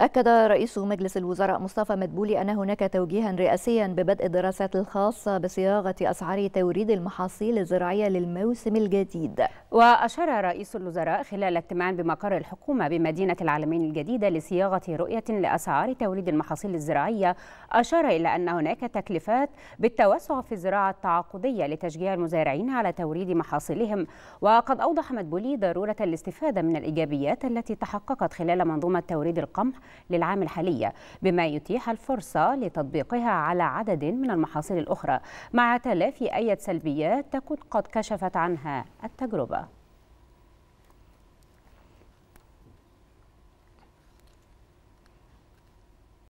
أكد رئيس مجلس الوزراء مصطفى مدبولي أن هناك توجيها رئاسيا ببدء الدراسات الخاصة بصياغة أسعار توريد المحاصيل الزراعية للموسم الجديد وأشار رئيس الوزراء خلال اجتماع بمقر الحكومة بمدينة العالمين الجديدة لصياغة رؤية لأسعار توليد المحاصيل الزراعية أشار إلى أن هناك تكلفات بالتوسع في الزراعة التعاقدية لتشجيع المزارعين على توريد محاصيلهم وقد أوضح مدبولي ضرورة الاستفادة من الإيجابيات التي تحققت خلال منظومة توريد القمح للعام الحالي بما يتيح الفرصة لتطبيقها على عدد من المحاصيل الأخرى مع تلافي أي سلبيات تكون قد كشفت عنها التجربة